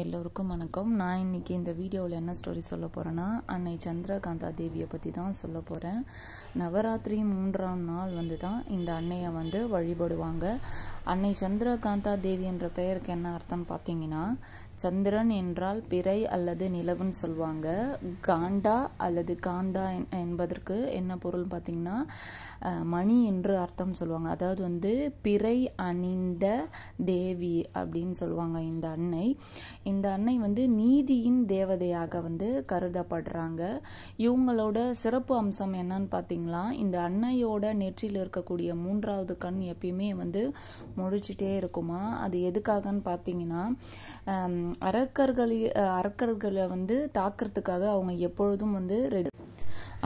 எல்லோருக்கும் வணக்கம் நான் இன்றைக்கி இந்த வீடியோவில் என்ன ஸ்டோரி சொல்ல போகிறேன்னா அன்னை சந்திரகாந்தா தேவியை பற்றி தான் சொல்ல போகிறேன் நவராத்திரி மூன்றாம் நாள் வந்து தான் இந்த அன்னையை வந்து வழிபடுவாங்க அன்னை சந்திரகாந்தா தேவி என்ற பெயருக்கு என்ன அர்த்தம் பார்த்தீங்கன்னா சந்திரன் என்றால் பிறை அல்லது நிலவுன்னு சொல்லுவாங்க காண்டா அல்லது காந்தா என்பதற்கு என்ன பொருள் பார்த்தீங்கன்னா மணி என்று அர்த்தம் சொல்லுவாங்க அதாவது வந்து பிறை அணிந்த தேவி அப்படின்னு சொல்லுவாங்க இந்த அன்னை இந்த அன்னை வந்து நீதியின் தேவதையாக வந்து கருதப்படுறாங்க இவங்களோட சிறப்பு அம்சம் என்னன்னு பார்த்தீங்களா இந்த அன்னையோட நெற்றியில் இருக்கக்கூடிய மூன்றாவது கண் எப்பயுமே வந்து முடிச்சுட்டே இருக்குமா அது எதுக்காகன்னு பார்த்தீங்கன்னா அரக்கர்களை அரக்கர்களை வந்து தாக்குறதுக்காக அவங்க எப்பொழுதும் வந்து ரெடி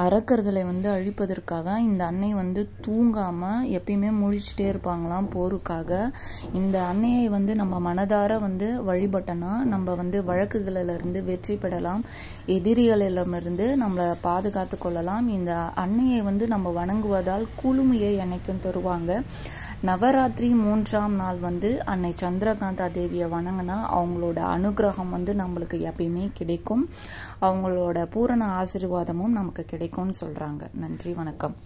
அரக்கர்களை வந்து அழிப்பதற்காக இந்த அன்னை வந்து தூங்காமல் எப்பயுமே முழிச்சிட்டே இருப்பாங்களாம் போருக்காக இந்த அன்னையை வந்து நம்ம மனதார வந்து வழிபட்டனா நம்ம வந்து வழக்குகளிலிருந்து வெற்றி பெறலாம் எதிரிகளிடமிருந்து நம்மளை பாதுகாத்து கொள்ளலாம் இந்த அன்னையை வந்து நம்ம வணங்குவதால் குழுமையை என்னைக்கும் தருவாங்க நவராத்திரி மூன்றாம் நாள் வந்து அன்னை சந்திரகாந்தா தேவியை வணங்கினா அவங்களோட அனுகிரகம் வந்து நம்மளுக்கு எப்பயுமே கிடைக்கும் அவங்களோட பூரண ஆசிர்வாதமும் நமக்கு கிடைக்கும்னு சொல்கிறாங்க நன்றி வணக்கம்